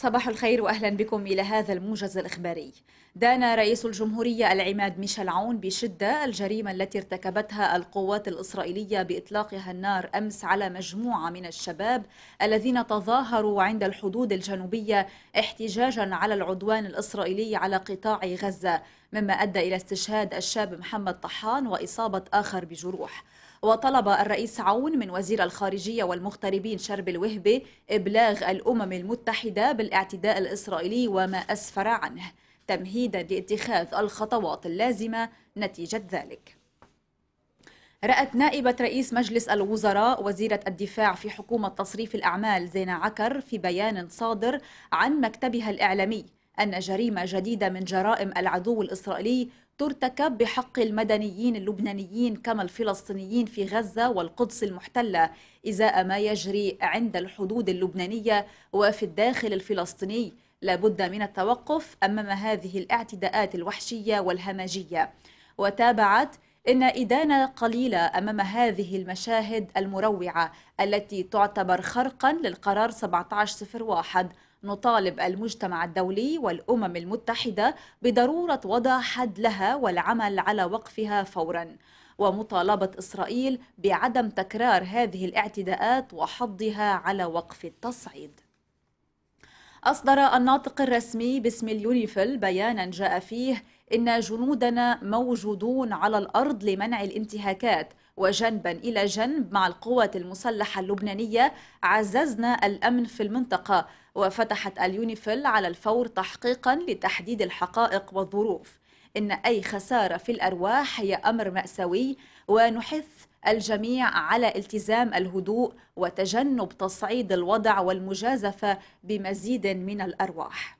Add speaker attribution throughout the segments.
Speaker 1: صباح الخير واهلا بكم الى هذا الموجز الاخباري. دان رئيس الجمهوريه العماد ميشيل عون بشده الجريمه التي ارتكبتها القوات الاسرائيليه باطلاقها النار امس على مجموعه من الشباب الذين تظاهروا عند الحدود الجنوبيه احتجاجا على العدوان الاسرائيلي على قطاع غزه، مما ادى الى استشهاد الشاب محمد طحان واصابه اخر بجروح. وطلب الرئيس عون من وزير الخارجية والمغتربين شرب الوهبة إبلاغ الأمم المتحدة بالاعتداء الإسرائيلي وما أسفر عنه تمهيدا لاتخاذ الخطوات اللازمة نتيجة ذلك رأت نائبة رئيس مجلس الوزراء وزيرة الدفاع في حكومة تصريف الأعمال زينة عكر في بيان صادر عن مكتبها الإعلامي أن جريمة جديدة من جرائم العدو الإسرائيلي ترتكب بحق المدنيين اللبنانيين كما الفلسطينيين في غزة والقدس المحتلة إزاء ما يجري عند الحدود اللبنانية وفي الداخل الفلسطيني لابد من التوقف أمام هذه الاعتداءات الوحشية والهمجية وتابعت إن إدانة قليلة أمام هذه المشاهد المروعة التي تعتبر خرقا للقرار 1701 نطالب المجتمع الدولي والأمم المتحدة بضرورة وضع حد لها والعمل على وقفها فوراً ومطالبة إسرائيل بعدم تكرار هذه الاعتداءات وحضها على وقف التصعيد أصدر الناطق الرسمي باسم اليونيفل بيانا جاء فيه إن جنودنا موجودون على الأرض لمنع الانتهاكات وجنبا إلى جنب مع القوات المسلحة اللبنانية عززنا الأمن في المنطقة وفتحت اليونيفيل على الفور تحقيقا لتحديد الحقائق والظروف إن أي خسارة في الأرواح هي أمر مأساوي ونحث الجميع على التزام الهدوء وتجنب تصعيد الوضع والمجازفة بمزيد من الأرواح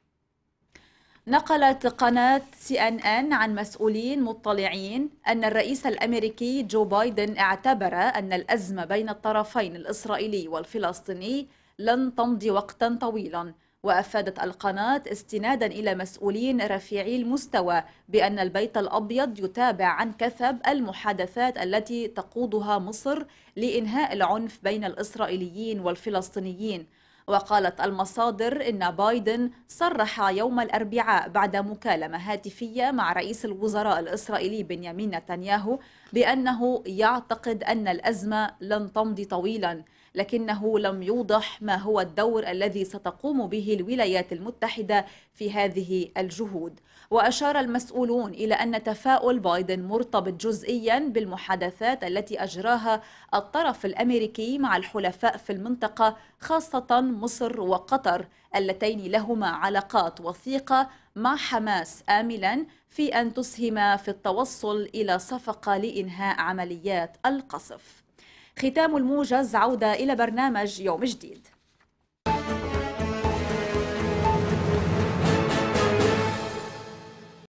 Speaker 1: نقلت قناة سي ان ان عن مسؤولين مطلعين أن الرئيس الأمريكي جو بايدن اعتبر أن الأزمة بين الطرفين الإسرائيلي والفلسطيني لن تمضي وقتا طويلا وأفادت القناة استنادا إلى مسؤولين رفيعي المستوى بأن البيت الأبيض يتابع عن كثب المحادثات التي تقودها مصر لإنهاء العنف بين الإسرائيليين والفلسطينيين وقالت المصادر إن بايدن صرح يوم الأربعاء بعد مكالمة هاتفية مع رئيس الوزراء الإسرائيلي بنيامين نتنياهو بأنه يعتقد أن الأزمة لن تمضي طويلاً لكنه لم يوضح ما هو الدور الذي ستقوم به الولايات المتحدة في هذه الجهود وأشار المسؤولون إلى أن تفاؤل بايدن مرتبط جزئيا بالمحادثات التي أجراها الطرف الأمريكي مع الحلفاء في المنطقة خاصة مصر وقطر اللتين لهما علاقات وثيقة مع حماس آملا في أن تسهم في التوصل إلى صفقة لإنهاء عمليات القصف ختام الموجز عودة إلى برنامج يوم جديد